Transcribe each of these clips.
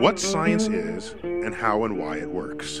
What science is and how and why it works.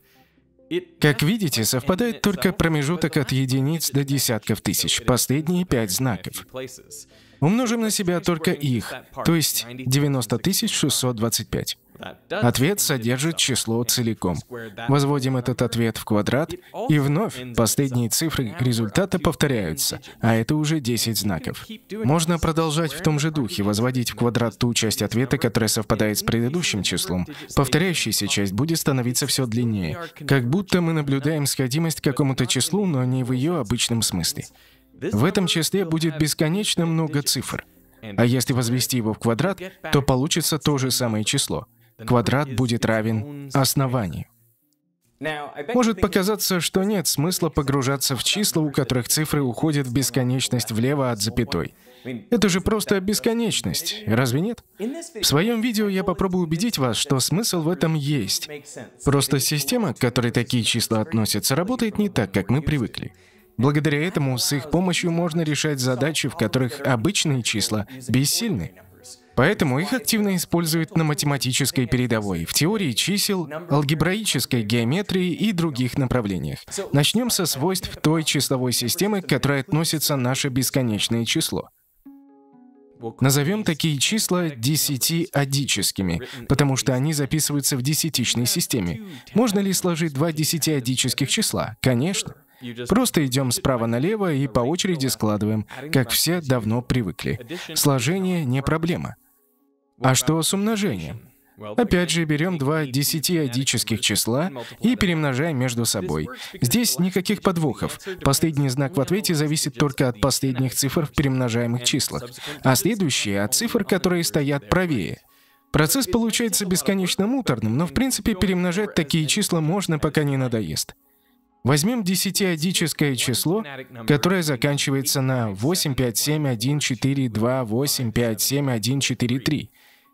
Как видите, совпадает только промежуток от единиц до десятков тысяч, последние пять знаков. Умножим на себя только их, то есть 90 625. Ответ содержит число целиком. Возводим этот ответ в квадрат, и вновь последние цифры результата повторяются, а это уже 10 знаков. Можно продолжать в том же духе, возводить в квадрат ту часть ответа, которая совпадает с предыдущим числом. Повторяющаяся часть будет становиться все длиннее, как будто мы наблюдаем сходимость к какому-то числу, но не в ее обычном смысле. В этом числе будет бесконечно много цифр. А если возвести его в квадрат, то получится то же самое число — квадрат будет равен основанию. Может показаться, что нет смысла погружаться в числа, у которых цифры уходят в бесконечность влево от запятой. Это же просто бесконечность, разве нет? В своем видео я попробую убедить вас, что смысл в этом есть. Просто система, к которой такие числа относятся, работает не так, как мы привыкли. Благодаря этому с их помощью можно решать задачи, в которых обычные числа бессильны. Поэтому их активно используют на математической передовой, в теории чисел, алгебраической геометрии и других направлениях. Начнем со свойств той числовой системы, к которой относится наше бесконечное число. Назовем такие числа десятиодическими, потому что они записываются в десятичной системе. Можно ли сложить два десятиодических числа? Конечно. Просто идем справа налево и по очереди складываем, как все давно привыкли. Сложение не проблема. А что с умножением? Опять же, берем два десятиодических числа и перемножаем между собой. Здесь никаких подвохов. Последний знак в ответе зависит только от последних цифр в перемножаемых числах, а следующие — от цифр, которые стоят правее. Процесс получается бесконечно муторным, но в принципе перемножать такие числа можно, пока не надоест. Возьмем десятиодическое число, которое заканчивается на 8, 5, 7, 1, 4, 2, 8, 5, 7, 1, 4, 3.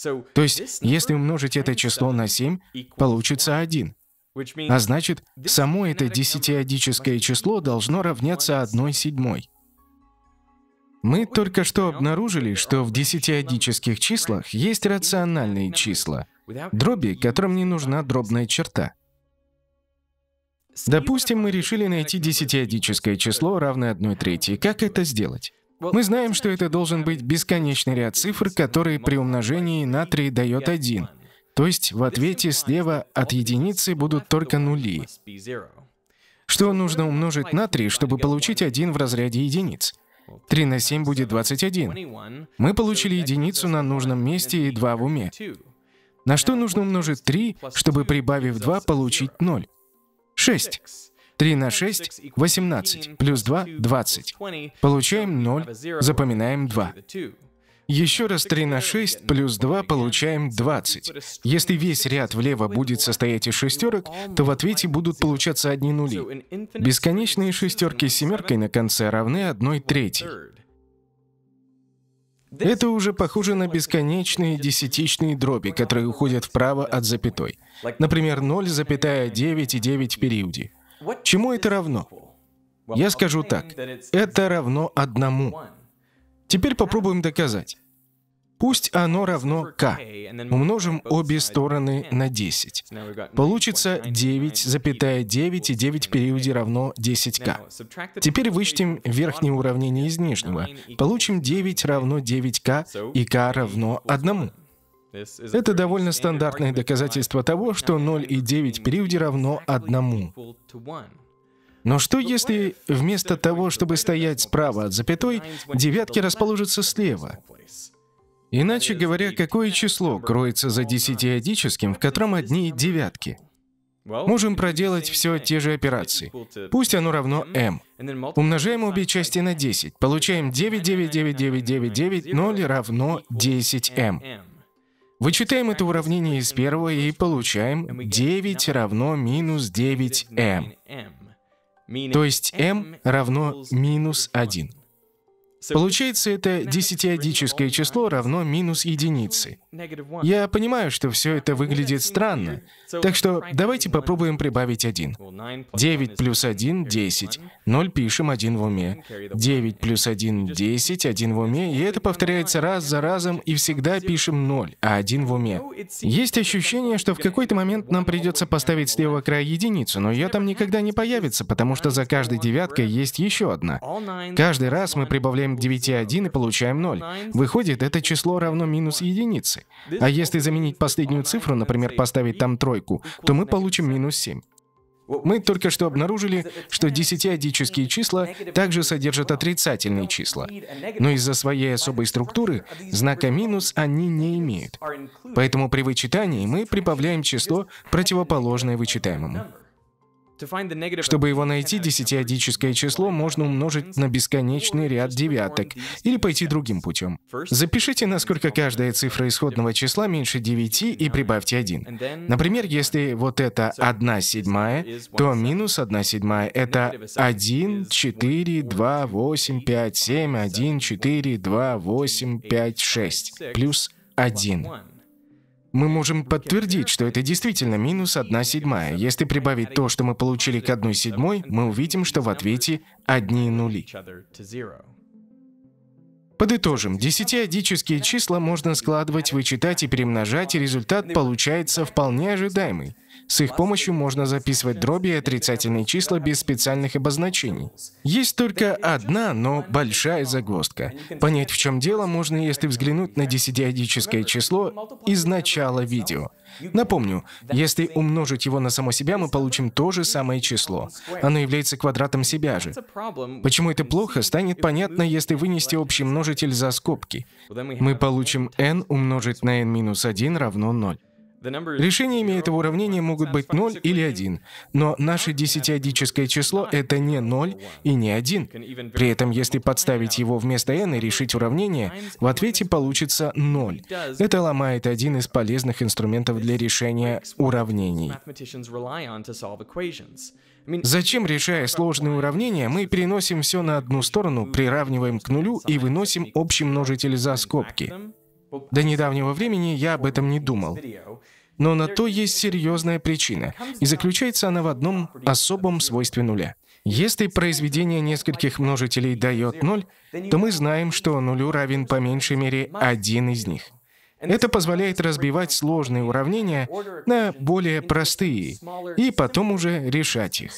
То есть, если умножить это число на 7, получится 1. А значит, само это десятиодическое число должно равняться 1 седьмой. Мы только что обнаружили, что в десятиодических числах есть рациональные числа, дроби, которым не нужна дробная черта. Допустим, мы решили найти десятиодическое число, равное 1 третьей. Как это сделать? Мы знаем, что это должен быть бесконечный ряд цифр, которые при умножении на 3 дает 1. То есть в ответе слева от единицы будут только нули. Что нужно умножить на 3, чтобы получить 1 в разряде единиц? 3 на 7 будет 21. Мы получили единицу на нужном месте и 2 в уме. На что нужно умножить 3, чтобы, прибавив 2, получить 0? 6. 3 на 6 — 18, плюс 2 — 20. Получаем 0, запоминаем 2. Еще раз 3 на 6 плюс 2 получаем 20. Если весь ряд влево будет состоять из шестерок, то в ответе будут получаться одни нули. Бесконечные шестерки с семеркой на конце равны 1 третьей Это уже похоже на бесконечные десятичные дроби, которые уходят вправо от запятой. Например, 0,9 и 9 в периоде. Чему это равно? Я скажу так, это равно одному. Теперь попробуем доказать. Пусть оно равно k. Умножим обе стороны на 10. Получится 9, запятая 9 и 9 в периоде равно 10k. Теперь вычтем верхнее уравнение из нижнего. Получим 9 равно 9k и k равно 1. Это довольно стандартное доказательство того, что 0 и 0,9 периоде равно одному. Но что если вместо того, чтобы стоять справа от запятой, девятки расположатся слева? Иначе говоря, какое число кроется за десятиодическим, в котором одни девятки? Можем проделать все те же операции. Пусть оно равно m. Умножаем обе части на 10. Получаем 9, 9, 9, 9, 9, 9, 0 равно 10m. Вычитаем это уравнение из первого и получаем 9 равно минус 9m. Эм. То есть m эм равно минус 1. Получается, это десятиодическое число равно минус единице. Я понимаю, что все это выглядит странно, так что давайте попробуем прибавить один. 9 плюс 1 — 10. 0 пишем 1 в уме. 9 плюс 1 — 10, 1 в уме, и это повторяется раз за разом, и всегда пишем 0, а 1 в уме. Есть ощущение, что в какой-то момент нам придется поставить с левого края единицу, но ее там никогда не появится, потому что за каждой девяткой есть еще одна. Каждый раз мы прибавляем к 9,1 и получаем 0. Выходит, это число равно минус единице. А если заменить последнюю цифру, например, поставить там тройку, то мы получим минус 7. Мы только что обнаружили, что десятиодические числа также содержат отрицательные числа, но из-за своей особой структуры знака минус они не имеют. Поэтому при вычитании мы прибавляем число, противоположное вычитаемому. Чтобы его найти, десятиодическое число можно умножить на бесконечный ряд девяток или пойти другим путем. Запишите, насколько каждая цифра исходного числа меньше 9 и прибавьте 1. Например, если вот это 1 седьмая, то минус 1 седьмая — это 1, 4, 2, 8, 5, 7, 1, 4, 2, 8, 5, 6, плюс 1 мы можем подтвердить, что это действительно минус 1 седьмая. Если прибавить то, что мы получили к 1 седьмой, мы увидим, что в ответе одни нули. Подытожим. Десятиодические числа можно складывать, вычитать и перемножать, и результат получается вполне ожидаемый. С их помощью можно записывать дроби и отрицательные числа без специальных обозначений. Есть только одна, но большая загвоздка. Понять, в чем дело, можно, если взглянуть на десятиодическое число из начала видео. Напомню, если умножить его на само себя, мы получим то же самое число. Оно является квадратом себя же. Почему это плохо, станет понятно, если вынести общий множитель за скобки. Мы получим n умножить на n минус 1 равно 0. Решениями этого уравнения могут быть 0 или 1, но наше десятиодическое число — это не 0 и не 1. При этом, если подставить его вместо n и решить уравнение, в ответе получится 0. Это ломает один из полезных инструментов для решения уравнений. Зачем, решая сложные уравнения, мы переносим все на одну сторону, приравниваем к нулю и выносим общий множитель за скобки? До недавнего времени я об этом не думал. Но на то есть серьезная причина, и заключается она в одном особом свойстве нуля. Если произведение нескольких множителей дает ноль, то мы знаем, что нулю равен по меньшей мере один из них. Это позволяет разбивать сложные уравнения на более простые и потом уже решать их.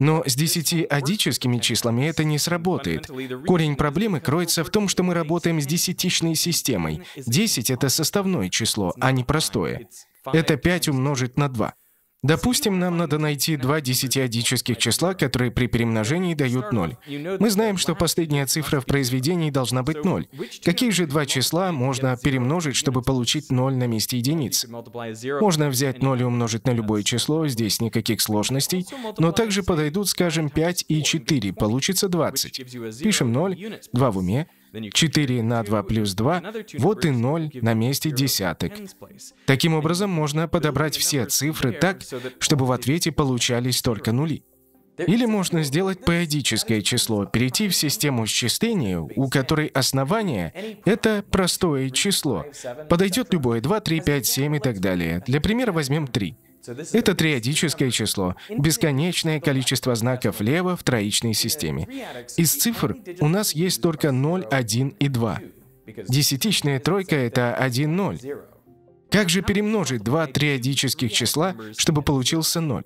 Но с 10 числами это не сработает. Корень проблемы кроется в том, что мы работаем с десятичной системой. Десять это составное число, а не простое. Это 5 умножить на 2. Допустим, нам надо найти два десятиодических числа, которые при перемножении дают ноль. Мы знаем, что последняя цифра в произведении должна быть ноль. Какие же два числа можно перемножить, чтобы получить ноль на месте единицы? Можно взять ноль и умножить на любое число, здесь никаких сложностей, но также подойдут, скажем, 5 и 4, получится 20. Пишем ноль. Два в уме, 4 на 2 плюс 2, вот и 0 на месте десяток. Таким образом, можно подобрать все цифры так, чтобы в ответе получались только нули. Или можно сделать поэдическое число, перейти в систему счисления, у которой основание — это простое число. Подойдет любое 2, 3, 5, 7 и так далее. Для примера возьмем 3. Это триодическое число, бесконечное количество знаков лево в троичной системе. Из цифр у нас есть только 0, 1 и 2. Десятичная тройка — это 1, 0. Как же перемножить два триодических числа, чтобы получился 0?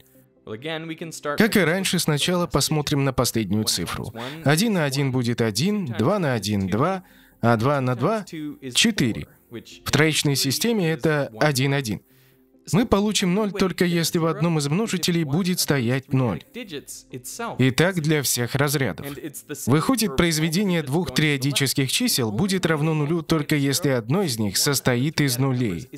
Как и раньше, сначала посмотрим на последнюю цифру. 1 на 1 будет 1, 2 на 1 — 2, а 2 на 2 — 4. В троичной системе это 1, 1. Мы получим ноль только если в одном из множителей будет стоять ноль. И так для всех разрядов. Выходит, произведение двух триодических чисел будет равно нулю только если одно из них состоит из нулей.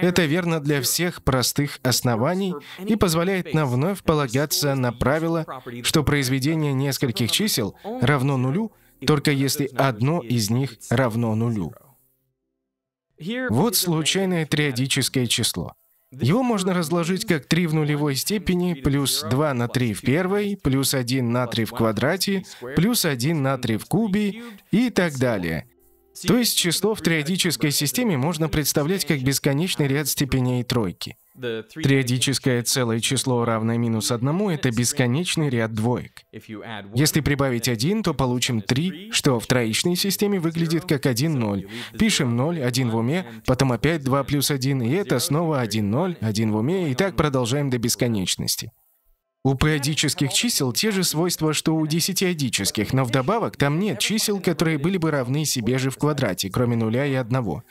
Это верно для всех простых оснований и позволяет нам вновь полагаться на правило, что произведение нескольких чисел равно нулю, только если одно из них равно нулю. Вот случайное триодическое число. Его можно разложить как 3 в нулевой степени, плюс 2 на 3 в первой, плюс 1 на 3 в квадрате, плюс 1 на 3 в кубе и так далее. То есть число в триодической системе можно представлять как бесконечный ряд степеней тройки. Триодическое целое число, равное минус одному, это бесконечный ряд двоек. Если прибавить один, то получим три, что в троичной системе выглядит как один ноль. Пишем ноль один в уме, потом опять два плюс один, и это снова один ноль один в уме, и так продолжаем до бесконечности. У периодических чисел те же свойства, что у десятиодических, но вдобавок там нет чисел, которые были бы равны себе же в квадрате, кроме нуля и одного.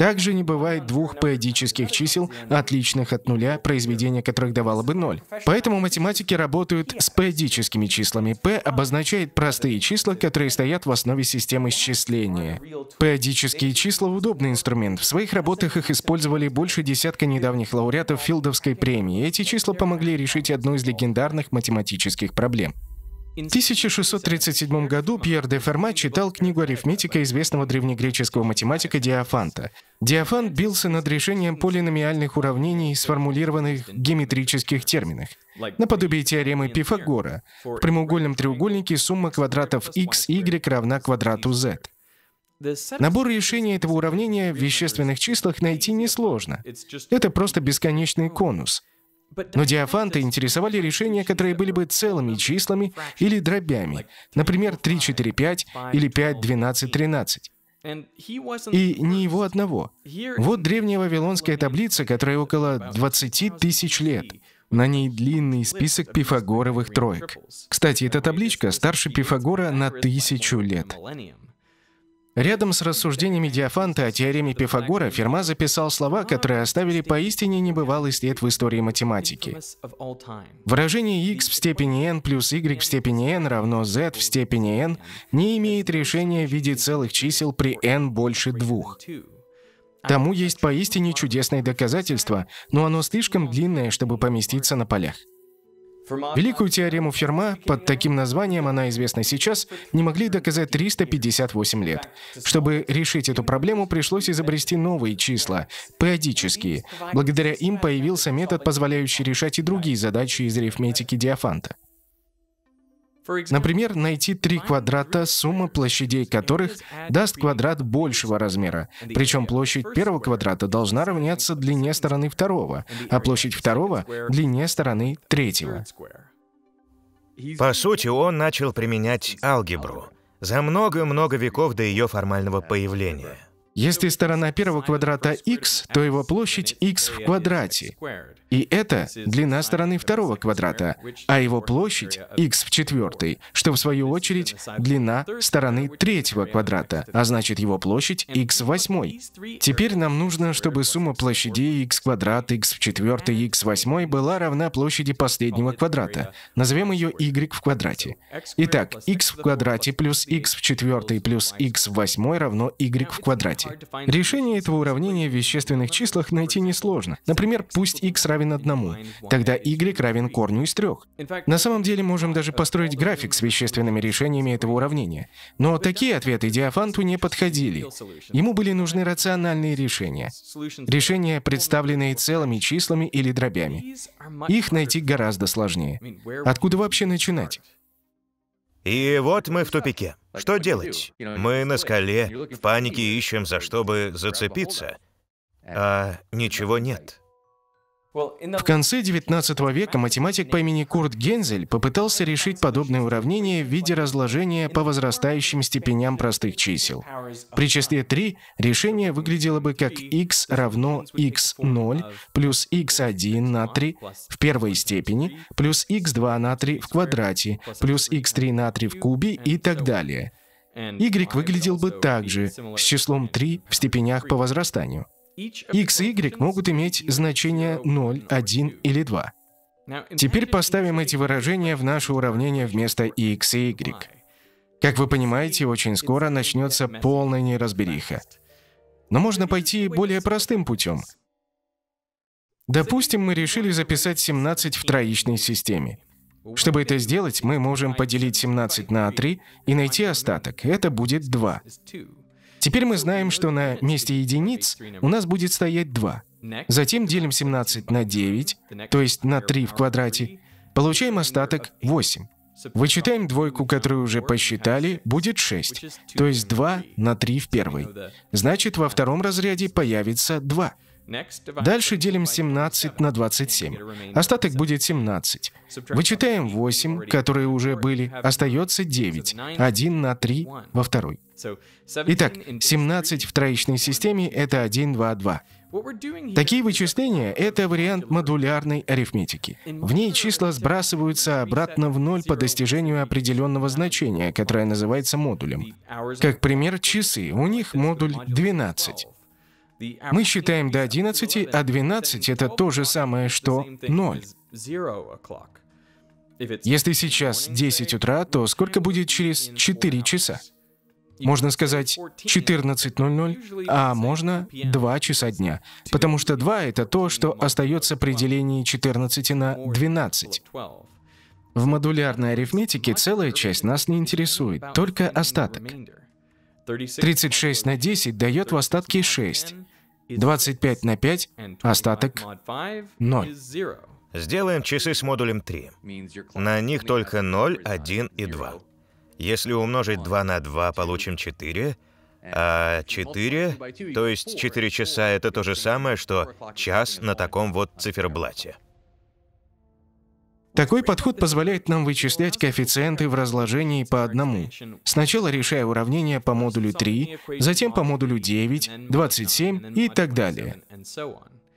Также не бывает двух периодических чисел, отличных от нуля, произведение которых давало бы ноль. Поэтому математики работают с периодическими числами. P обозначает простые числа, которые стоят в основе системы счисления. Периодические числа — удобный инструмент. В своих работах их использовали больше десятка недавних лауреатов Филдовской премии. Эти числа помогли решить одну из легендарных элементарных математических проблем. В 1637 году Пьер де Ферма читал книгу «Арифметика» известного древнегреческого математика Диофанта. Диофант бился над решением полиномиальных уравнений, сформулированных в геометрических терминах, наподобие теоремы Пифагора. В прямоугольном треугольнике сумма квадратов x, y равна квадрату z. Набор решения этого уравнения в вещественных числах найти несложно. Это просто бесконечный конус — но диафанты интересовали решения, которые были бы целыми числами или дробями, например, 3, 4, 5 или 5, 12, 13. И не его одного. Вот древняя вавилонская таблица, которая около 20 тысяч лет. На ней длинный список пифагоровых троек. Кстати, эта табличка старше Пифагора на тысячу лет. Рядом с рассуждениями Диофанта о теореме Пифагора Ферма записал слова, которые оставили поистине небывалый след в истории математики. Выражение x в степени n плюс y в степени n равно z в степени n не имеет решения в виде целых чисел при n больше двух. Тому есть поистине чудесное доказательство, но оно слишком длинное, чтобы поместиться на полях. Великую теорему Ферма, под таким названием она известна сейчас, не могли доказать 358 лет. Чтобы решить эту проблему, пришлось изобрести новые числа, периодические. Благодаря им появился метод, позволяющий решать и другие задачи из арифметики Диофанта. Например, найти три квадрата, сумма площадей которых даст квадрат большего размера. Причем площадь первого квадрата должна равняться длине стороны второго, а площадь второго — длине стороны третьего. По сути, он начал применять алгебру за много-много веков до ее формального появления. Если сторона первого квадрата x, то его площадь x в квадрате. И это длина стороны второго квадрата, а его площадь x в четвертой, что в свою очередь длина стороны третьего квадрата, а значит его площадь x в восьмой. Теперь нам нужно, чтобы сумма площадей x квадрат, x в четвертой, x в восьмой была равна площади последнего квадрата. Назовем ее y в квадрате. Итак, x в квадрате плюс x в четвертой плюс x в восьмой равно y в квадрате. Решение этого уравнения в вещественных числах найти несложно. Например, пусть x равен равен одному. Тогда y равен корню из трех. На самом деле можем даже построить график с вещественными решениями этого уравнения. Но такие ответы Диафанту не подходили. Ему были нужны рациональные решения. Решения, представленные целыми числами или дробями. Их найти гораздо сложнее. Откуда вообще начинать? И вот мы в тупике. Что делать? Мы на скале, в панике ищем, за что бы зацепиться. А ничего нет. В конце XIX века математик по имени Курт Гензель попытался решить подобное уравнение в виде разложения по возрастающим степеням простых чисел. При числе 3 решение выглядело бы как x равно x0 плюс x1 на 3 в первой степени, плюс x2 на 3 в квадрате, плюс x3 на 3 в кубе и так далее. Y выглядел бы также, с числом 3 в степенях по возрастанию. X и Y могут иметь значения 0, 1 или 2. Теперь поставим эти выражения в наше уравнение вместо x и y. Как вы понимаете, очень скоро начнется полная неразбериха. Но можно пойти более простым путем. Допустим, мы решили записать 17 в троичной системе. Чтобы это сделать, мы можем поделить 17 на 3 и найти остаток. Это будет 2. Теперь мы знаем, что на месте единиц у нас будет стоять 2. Затем делим 17 на 9, то есть на 3 в квадрате. Получаем остаток 8. Вычитаем двойку, которую уже посчитали, будет 6, то есть 2 на 3 в первой. Значит, во втором разряде появится 2. Дальше делим 17 на 27. Остаток будет 17. Вычитаем 8, которые уже были. Остается 9. 1 на 3 во второй. Итак, 17 в троичной системе — это 1, 2, 2. Такие вычисления — это вариант модулярной арифметики. В ней числа сбрасываются обратно в ноль по достижению определенного значения, которое называется модулем. Как пример, часы. У них модуль 12. Мы считаем до 11, а 12 — это то же самое, что 0. Если сейчас 10 утра, то сколько будет через 4 часа? Можно сказать 14.00, а можно 2 часа дня, потому что 2 — это то, что остается при делении 14 на 12. В модулярной арифметике целая часть нас не интересует, только остаток. 36 на 10 дает в остатке 6, 25 на 5, остаток 0. Сделаем часы с модулем 3. На них только 0, 1 и 2. Если умножить 2 на 2, получим 4. А 4, то есть 4 часа, это то же самое, что час на таком вот циферблате. Такой подход позволяет нам вычислять коэффициенты в разложении по одному. Сначала решая уравнение по модулю 3, затем по модулю 9, 27 и так далее.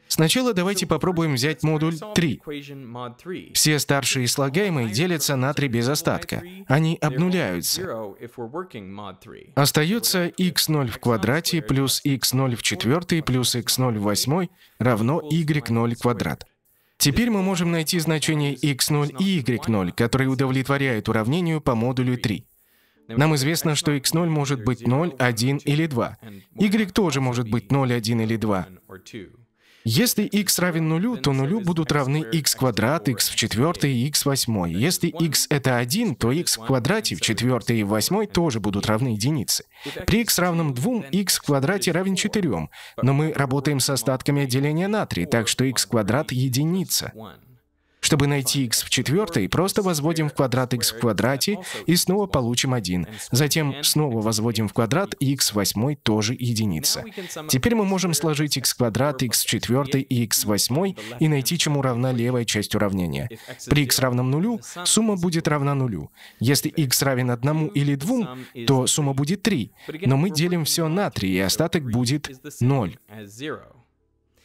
Сначала давайте попробуем взять модуль 3. Все старшие слагаемые делятся на 3 без остатка. Они обнуляются. Остается x0 в квадрате плюс x0 в четвертой плюс x0 в восьмой равно y0 квадрат. Теперь мы можем найти значение x0 и y0, которые удовлетворяют уравнению по модулю 3. Нам известно, что x0 может быть 0, 1 или 2. y тоже может быть 0, 1 или 2. Если x равен нулю, то нулю будут равны x квадрат, x в четвертой и x восьмой. Если x это 1, то x в квадрате в четвертой и в восьмой тоже будут равны единице. При x равном 2, x в квадрате равен 4, но мы работаем с остатками деления на 3, так что x квадрат — единица. Чтобы найти x в четвертой, просто возводим в квадрат x в квадрате и снова получим 1. Затем снова возводим в квадрат, и x в восьмой тоже единица. Теперь мы можем сложить x в квадрат, x в четвертой и x в восьмой и найти, чему равна левая часть уравнения. При x равном нулю сумма будет равна нулю. Если x равен одному или двум, то сумма будет 3. Но мы делим все на 3, и остаток будет 0.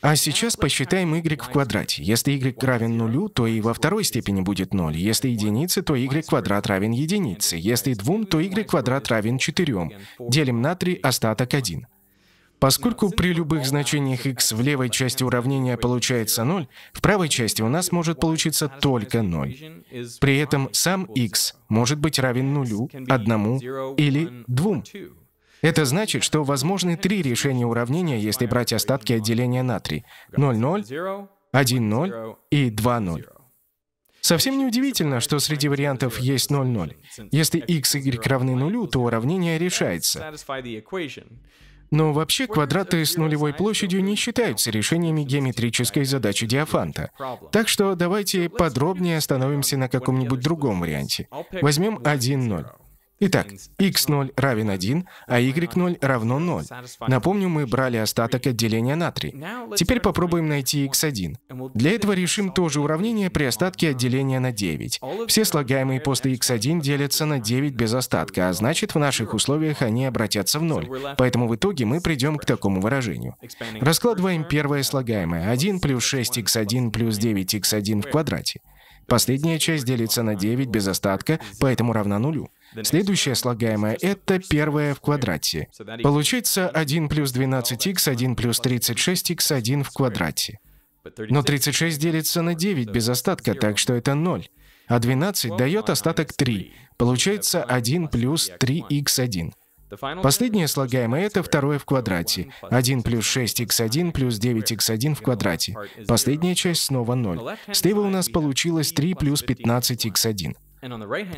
А сейчас посчитаем y в квадрате. Если y равен нулю, то и во второй степени будет 0. Если единице, то y квадрат равен единице. Если двум, то y квадрат равен четырем. Делим на 3, остаток 1. Поскольку при любых значениях x в левой части уравнения получается 0, в правой части у нас может получиться только 0. При этом сам x может быть равен нулю, одному или двум. Это значит, что возможны три решения уравнения, если брать остатки отделения на 3. 0,0, 1,0 и 2,0. Совсем не удивительно, что среди вариантов есть 0,0. Если x, y равны нулю, то уравнение решается. Но вообще квадраты с нулевой площадью не считаются решениями геометрической задачи Диофанта. Так что давайте подробнее остановимся на каком-нибудь другом варианте. Возьмем 1,0. Итак, x0 равен 1, а y0 равно 0. Напомню, мы брали остаток от деления на 3. Теперь попробуем найти x1. Для этого решим то же уравнение при остатке от деления на 9. Все слагаемые после x1 делятся на 9 без остатка, а значит, в наших условиях они обратятся в 0. Поэтому в итоге мы придем к такому выражению. Раскладываем первое слагаемое. 1 плюс 6x1 плюс 9x1 в квадрате. Последняя часть делится на 9 без остатка, поэтому равна нулю. Следующее слагаемое — это первое в квадрате. Получается 1 плюс 12 x 1 плюс 36 x 1 в квадрате. Но 36 делится на 9 без остатка, так что это 0. А 12 дает остаток 3. Получается 1 плюс 3 x 1 Последнее слагаемое — это второе в квадрате. 1 плюс 6х1 плюс 9х1 в квадрате. Последняя часть снова 0. Слева у нас получилось 3 плюс 15х1.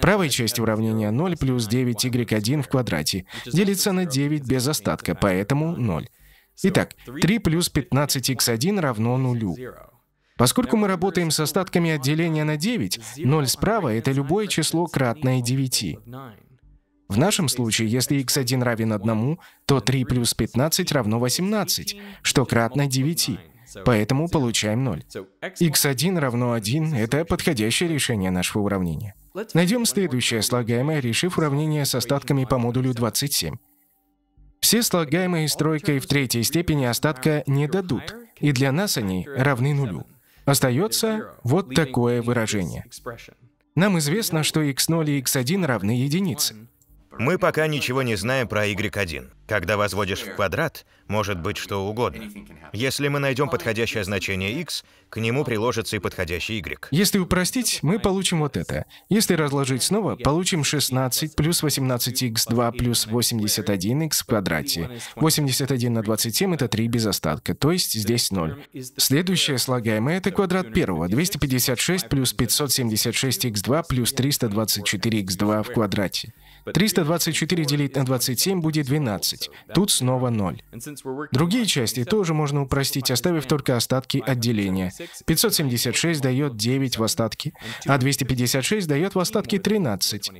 Правая часть уравнения 0 плюс 9y1 в квадрате делится на 9 без остатка, поэтому 0. Итак, 3 плюс 15х1 равно нулю. Поскольку мы работаем с остатками от деления на 9, 0 справа — это любое число, кратное 9. В нашем случае, если x1 равен 1, то 3 плюс 15 равно 18, что кратно 9. Поэтому получаем 0. x1 равно 1 — это подходящее решение нашего уравнения. Найдем следующее слагаемое, решив уравнение с остатками по модулю 27. Все слагаемые тройкой в третьей степени остатка не дадут, и для нас они равны нулю. Остается вот такое выражение. Нам известно, что x0 и x1 равны единице. Мы пока ничего не знаем про y1. Когда возводишь в квадрат, может быть что угодно. Если мы найдем подходящее значение x, к нему приложится и подходящий y. Если упростить, мы получим вот это. Если разложить снова, получим 16 плюс 18x2 плюс 81x в квадрате. 81 на 27 — это 3 без остатка, то есть здесь 0. Следующее слагаемое — это квадрат первого. 256 плюс 576x2 плюс 324x2 в квадрате. 324 что 24 делить на 27 будет 12. Тут снова 0. Другие части тоже можно упростить, оставив только остатки от деления. 576 дает 9 в остатке, а 256 дает в остатке 13.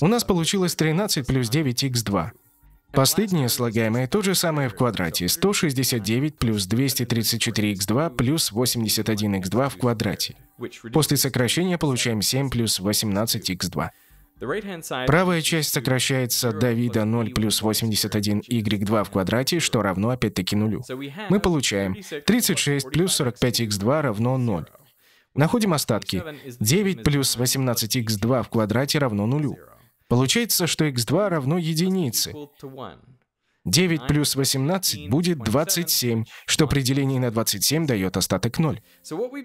У нас получилось 13 плюс 9х2. Последнее слагаемое то же самое в квадрате. 169 плюс 234х2 плюс 81х2 в квадрате. После сокращения получаем 7 плюс 18х2. Правая часть сокращается до вида 0 плюс 81y2 в квадрате, что равно опять-таки нулю. Мы получаем 36 плюс 45x2 равно 0. Находим остатки. 9 плюс 18 х 2 в квадрате равно нулю. Получается, что х 2 равно единице. 9 плюс 18 будет 27, что при делении на 27 дает остаток 0.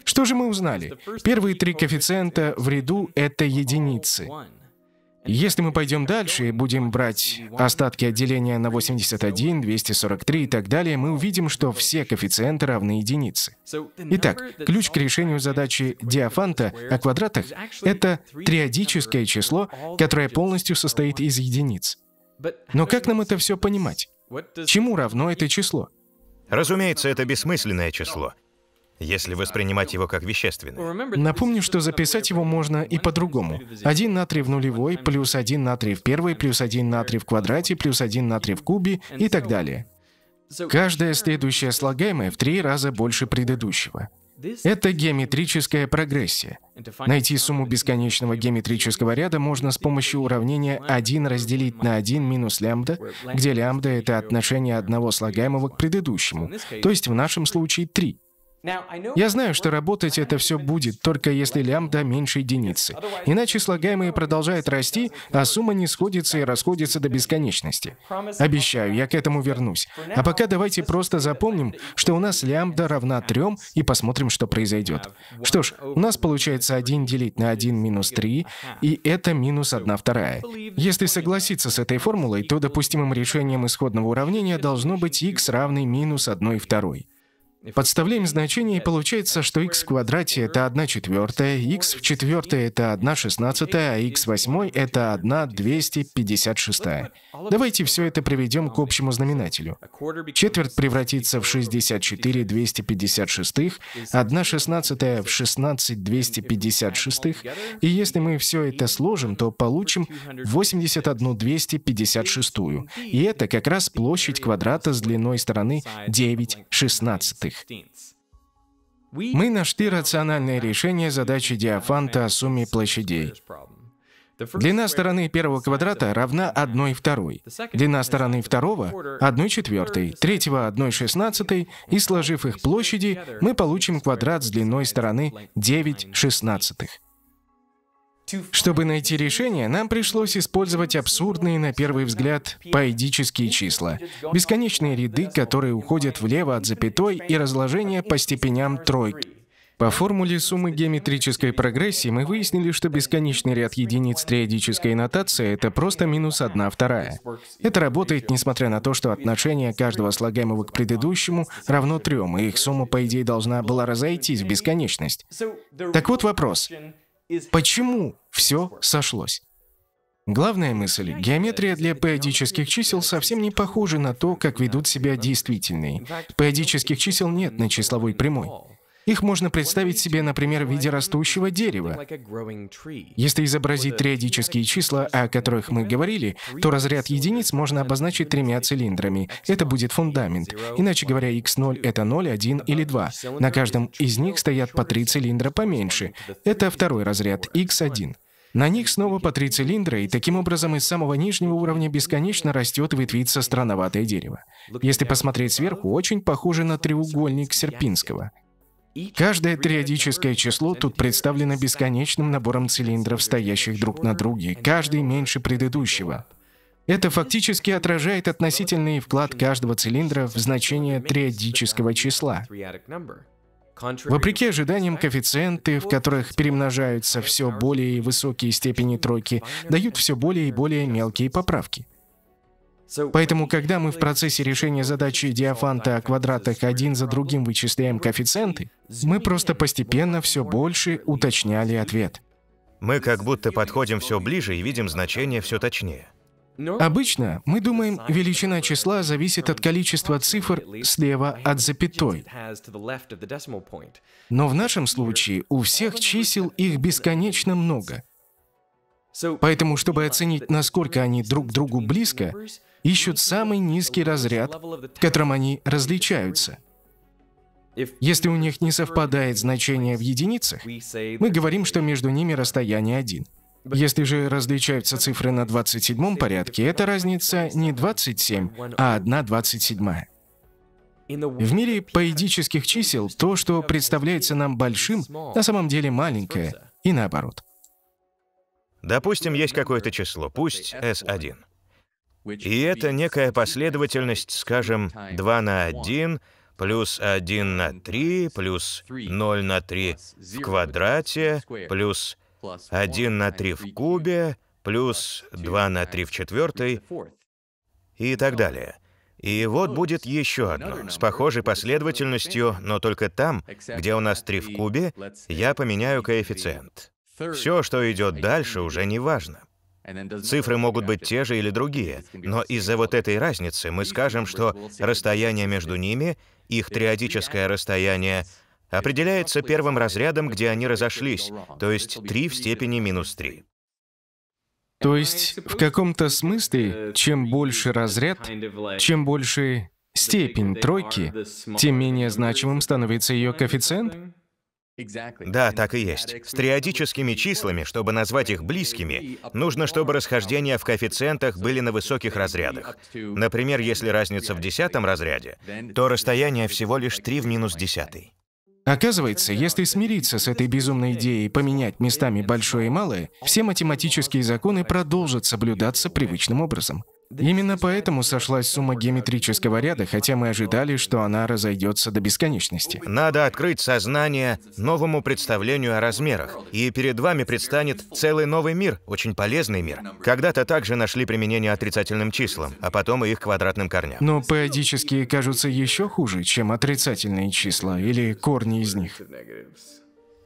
Что же мы узнали? Первые три коэффициента в ряду — это единицы. Если мы пойдем дальше и будем брать остатки отделения на 81, 243 и так далее, мы увидим, что все коэффициенты равны единице. Итак, ключ к решению задачи диафанта о квадратах — это триодическое число, которое полностью состоит из единиц. Но как нам это все понимать? Чему равно это число? Разумеется, это бессмысленное число если воспринимать его как вещественный. Напомню, что записать его можно и по-другому. 1 натрий в нулевой, плюс 1 натрий в первой, плюс 1 натрий в квадрате, плюс 1 натрий в кубе и так далее. Каждое следующее слагаемое в три раза больше предыдущего. Это геометрическая прогрессия. Найти сумму бесконечного геометрического ряда можно с помощью уравнения 1 разделить на 1 минус лямбда, где лямбда — это отношение одного слагаемого к предыдущему, то есть в нашем случае 3. Я знаю, что работать это все будет, только если лямбда меньше единицы. Иначе слагаемые продолжает расти, а сумма не сходится и расходится до бесконечности. Обещаю, я к этому вернусь. А пока давайте просто запомним, что у нас лямбда равна 3, и посмотрим, что произойдет. Что ж, у нас получается 1 делить на 1 минус 3, и это минус 1 вторая. Если согласиться с этой формулой, то допустимым решением исходного уравнения должно быть x равный минус 1 второй. Подставляем значение, и получается, что x в квадрате — это 1 четвертая, x в четвертой — это 1 шестнадцатая, а x в восьмой — это 1 256. Давайте все это приведем к общему знаменателю. Четверть превратится в 64 256, 1 шестнадцатая в 16 256, и если мы все это сложим, то получим 81 256. И это как раз площадь квадрата с длиной стороны 9 шестнадцатых. Мы нашли рациональное решение задачи диафанта о сумме площадей. Длина стороны первого квадрата равна 1 второй. Длина стороны второго — 1 четвертой, третьего — 1 шестнадцатой, и сложив их площади, мы получим квадрат с длиной стороны 9 шестнадцатых. Чтобы найти решение, нам пришлось использовать абсурдные, на первый взгляд, поэдические числа. Бесконечные ряды, которые уходят влево от запятой, и разложения по степеням тройки. По формуле суммы геометрической прогрессии мы выяснили, что бесконечный ряд единиц триодической нотации — это просто минус одна вторая. Это работает, несмотря на то, что отношение каждого слагаемого к предыдущему равно трем, и их сумма, по идее, должна была разойтись в бесконечность. Так вот вопрос. Почему все сошлось? Главная мысль. Геометрия для пеодических чисел совсем не похожа на то, как ведут себя действительные. Пеодических чисел нет на числовой прямой. Их можно представить себе, например, в виде растущего дерева. Если изобразить триодические числа, о которых мы говорили, то разряд единиц можно обозначить тремя цилиндрами. Это будет фундамент. Иначе говоря, x0 — это 0, 1 или 2. На каждом из них стоят по три цилиндра поменьше. Это второй разряд, x1. На них снова по три цилиндра, и таким образом из самого нижнего уровня бесконечно растет и ветвится странноватое дерево. Если посмотреть сверху, очень похоже на треугольник Серпинского. Каждое триодическое число тут представлено бесконечным набором цилиндров, стоящих друг на друге, каждый меньше предыдущего. Это фактически отражает относительный вклад каждого цилиндра в значение триодического числа. Вопреки ожиданиям, коэффициенты, в которых перемножаются все более высокие степени тройки, дают все более и более мелкие поправки. Поэтому, когда мы в процессе решения задачи диафанта о квадратах один за другим вычисляем коэффициенты, мы просто постепенно все больше уточняли ответ. Мы как будто подходим все ближе и видим значение все точнее. Обычно мы думаем, величина числа зависит от количества цифр слева от запятой. Но в нашем случае у всех чисел их бесконечно много. Поэтому, чтобы оценить, насколько они друг к другу близко, ищут самый низкий разряд, в котором они различаются. Если у них не совпадает значение в единицах, мы говорим, что между ними расстояние 1. Если же различаются цифры на 27 порядке, эта разница не 27, а 1 27. В мире поэдических чисел то, что представляется нам большим, на самом деле маленькое, и наоборот. Допустим, есть какое-то число, пусть S1. И это некая последовательность, скажем, 2 на 1 плюс 1 на 3 плюс 0 на 3 в квадрате плюс 1 на 3 в кубе плюс 2 на 3 в четвертой и так далее. И вот ну, будет еще одно, с похожей последовательностью, но только там, где у нас 3 в кубе, я поменяю коэффициент. Все, что идет дальше, уже не важно. Цифры могут быть те же или другие, но из-за вот этой разницы мы скажем, что расстояние между ними, их триодическое расстояние, определяется первым разрядом, где они разошлись, то есть 3 в степени минус 3. То есть, в каком-то смысле, чем больше разряд, чем больше степень тройки, тем менее значимым становится ее коэффициент? Да, так и есть. С триодическими числами, чтобы назвать их близкими, нужно, чтобы расхождения в коэффициентах были на высоких разрядах. Например, если разница в десятом разряде, то расстояние всего лишь 3 в минус десятый. Оказывается, если смириться с этой безумной идеей поменять местами большое и малое, все математические законы продолжат соблюдаться привычным образом. Именно поэтому сошлась сумма геометрического ряда, хотя мы ожидали, что она разойдется до бесконечности. Надо открыть сознание новому представлению о размерах, и перед вами предстанет целый новый мир, очень полезный мир. Когда-то также нашли применение отрицательным числам, а потом и их квадратным корням. Но периодически кажутся еще хуже, чем отрицательные числа или корни из них.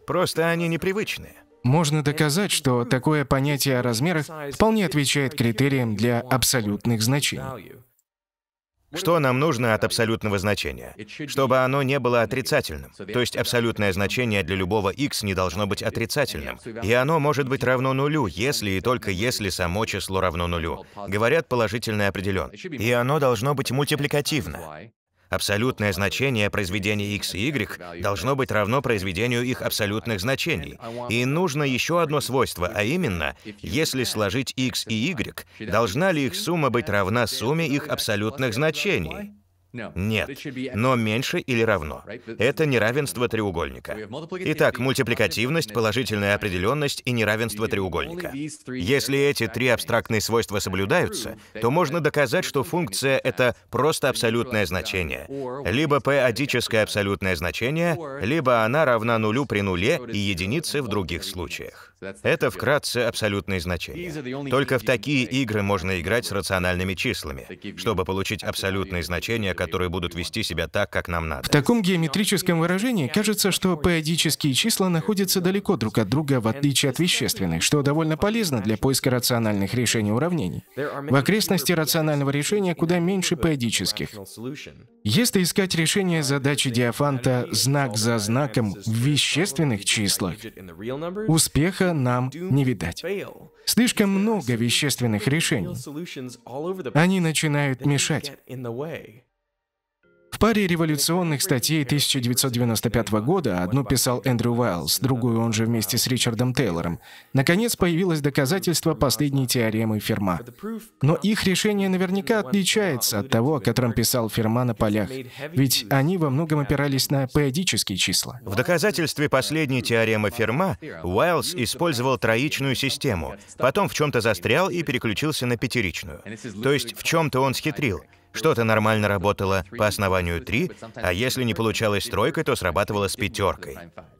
Просто они непривычные. Можно доказать, что такое понятие о размерах вполне отвечает критериям для абсолютных значений. Что нам нужно от абсолютного значения? Чтобы оно не было отрицательным. То есть абсолютное значение для любого x не должно быть отрицательным. И оно может быть равно нулю, если и только если само число равно нулю. Говорят, положительно определен. И оно должно быть мультипликативно. Абсолютное значение произведения x и y должно быть равно произведению их абсолютных значений. И нужно еще одно свойство, а именно, если сложить x и y, должна ли их сумма быть равна сумме их абсолютных значений? Нет, но меньше или равно. Это неравенство треугольника. Итак, мультипликативность, положительная определенность и неравенство треугольника. Если эти три абстрактные свойства соблюдаются, то можно доказать, что функция — это просто абсолютное значение. Либо p — адическое абсолютное значение, либо она равна нулю при нуле и единице в других случаях. Это вкратце абсолютные значения. Только в такие игры можно играть с рациональными числами, чтобы получить абсолютные значения, которые будут вести себя так, как нам надо. В таком геометрическом выражении кажется, что периодические числа находятся далеко друг от друга, в отличие от вещественных, что довольно полезно для поиска рациональных решений уравнений. В окрестности рационального решения куда меньше периодических. Если искать решение задачи диафанта знак за знаком в вещественных числах, успеха нам не видать. Слишком много вещественных решений. Они начинают мешать. В паре революционных статей 1995 года, одну писал Эндрю Уайлз, другую он же вместе с Ричардом Тейлором, наконец появилось доказательство последней теоремы Ферма. Но их решение наверняка отличается от того, о котором писал Ферма на полях, ведь они во многом опирались на поэдические числа. В доказательстве последней теоремы Ферма Уайлз использовал троичную систему, потом в чем-то застрял и переключился на пятеричную. То есть в чем-то он схитрил. Что-то нормально работало по основанию 3, а если не получалось тройкой, то срабатывало с пятеркой.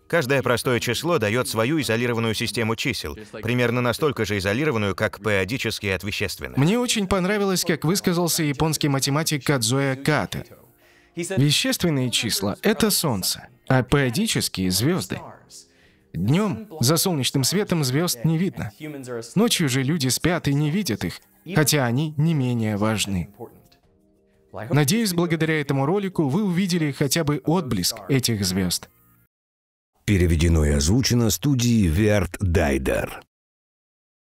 Каждое простое число дает свою изолированную систему чисел, примерно настолько же изолированную, как периодические от вещественных. Мне очень понравилось, как высказался японский математик Кадзуя Ката. Вещественные числа — это Солнце, а периодические — звезды. Днем за солнечным светом звезд не видно. Ночью же люди спят и не видят их, хотя они не менее важны. Надеюсь, благодаря этому ролику вы увидели хотя бы отблеск этих звезд. Переведено и озвучено студией Верт Дайдер.